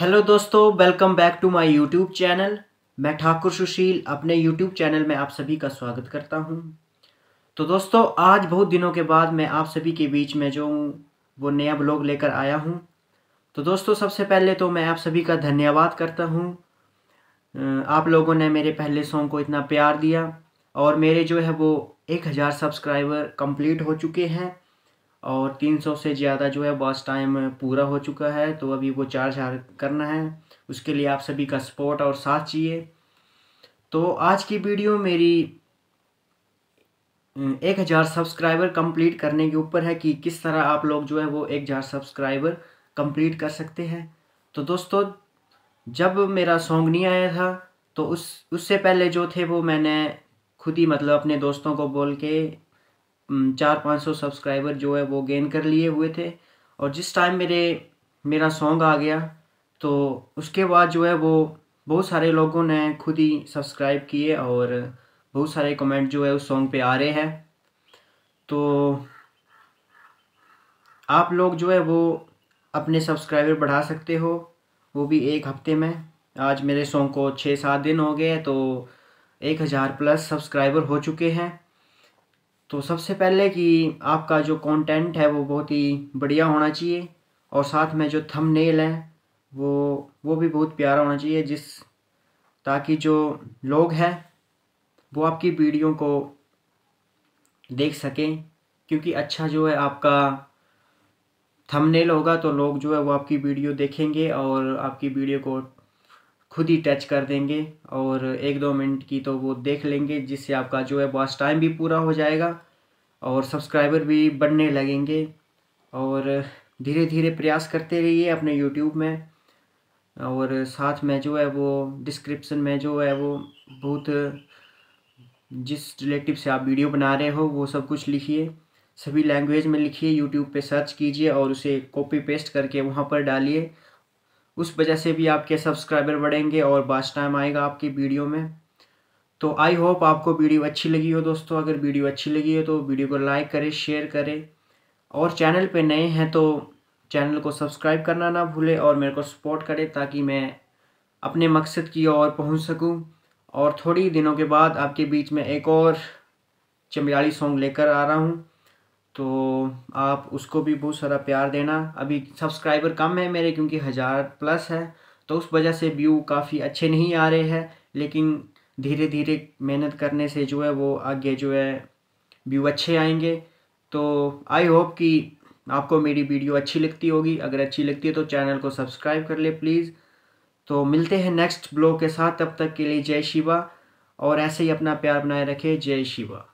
hello दोस्तों welcome back to my YouTube channel मैं ठाकुर सुशील अपने यूट्यूब चैनल में आप सभी का स्वागत करता हूं तो दोस्तों आज बहुत दिनों के बाद मैं आप सभी के बीच में जो हूँ वो नया ब्लॉग लेकर आया हूं तो दोस्तों सबसे पहले तो मैं आप सभी का धन्यवाद करता हूं आप लोगों ने मेरे पहले सॉन्ग को इतना प्यार दिया और मेरे जो है वो एक हज़ार सब्सक्राइबर कम्प्लीट हो चुके हैं और 300 से ज़्यादा जो है बस टाइम पूरा हो चुका है तो अभी वो चार्ज करना है उसके लिए आप सभी का सपोर्ट और साथ चाहिए तो आज की वीडियो मेरी एक हज़ार सब्सक्राइबर कंप्लीट करने के ऊपर है कि किस तरह आप लोग जो है वो एक हज़ार सब्सक्राइबर कंप्लीट कर सकते हैं तो दोस्तों जब मेरा सॉन्ग नहीं आया था तो उस उससे पहले जो थे वो मैंने खुद ही मतलब अपने दोस्तों को बोल के चार पाँच सौ सब्सक्राइबर जो है वो गेन कर लिए हुए थे और जिस टाइम मेरे मेरा सॉन्ग आ गया तो उसके बाद जो है वो बहुत सारे लोगों ने खुद ही सब्सक्राइब किए और बहुत सारे कमेंट जो है उस सॉन्ग पे आ रहे हैं तो आप लोग जो है वो अपने सब्सक्राइबर बढ़ा सकते हो वो भी एक हफ्ते में आज मेरे सॉन्ग को छः सात दिन हो गए तो एक हज़ार प्लस सब्सक्राइबर हो चुके हैं तो सबसे पहले कि आपका जो कंटेंट है वो बहुत ही बढ़िया होना चाहिए और साथ में जो थंबनेल है वो वो भी बहुत प्यारा होना चाहिए जिस ताकि जो लोग हैं वो आपकी वीडियो को देख सकें क्योंकि अच्छा जो है आपका थंबनेल होगा तो लोग जो है वो आपकी वीडियो देखेंगे और आपकी वीडियो को खुद ही टच कर देंगे और एक दो मिनट की तो वो देख लेंगे जिससे आपका जो है वॉच टाइम भी पूरा हो जाएगा और सब्सक्राइबर भी बढ़ने लगेंगे और धीरे धीरे प्रयास करते रहिए अपने यूट्यूब में और साथ में जो है वो डिस्क्रिप्सन में जो है वो बहुत जिस रिलेटिव से आप वीडियो बना रहे हो वो सब कुछ लिखिए सभी लैंग्वेज में लिखिए यूट्यूब पे सर्च कीजिए और उसे कॉपी पेस्ट करके वहाँ पर डालिए उस वजह से भी आपके सब्सक्राइबर बढ़ेंगे और बास टाइम आएगा आपकी वीडियो में तो आई होप आपको वीडियो अच्छी लगी हो दोस्तों अगर वीडियो अच्छी लगी हो तो वीडियो को लाइक करें शेयर करें और चैनल पे नए हैं तो चैनल को सब्सक्राइब करना ना भूलें और मेरे को सपोर्ट करें ताकि मैं अपने मकसद की ओर पहुंच सकूं और थोड़ी दिनों के बाद आपके बीच में एक और चमयाड़ी सॉन्ग लेकर आ रहा हूँ तो आप उसको भी बहुत सारा प्यार देना अभी सब्सक्राइबर कम है मेरे क्योंकि हज़ार प्लस है तो उस वजह से व्यू काफ़ी अच्छे नहीं आ रहे हैं लेकिन धीरे धीरे मेहनत करने से जो है वो आगे जो है व्यू अच्छे आएंगे तो आई होप कि आपको मेरी वीडियो अच्छी लगती होगी अगर अच्छी लगती है तो चैनल को सब्सक्राइब कर ले प्लीज़ तो मिलते हैं नेक्स्ट ब्लॉग के साथ तब तक के लिए जय शिवा और ऐसे ही अपना प्यार बनाए रखें जय शिवा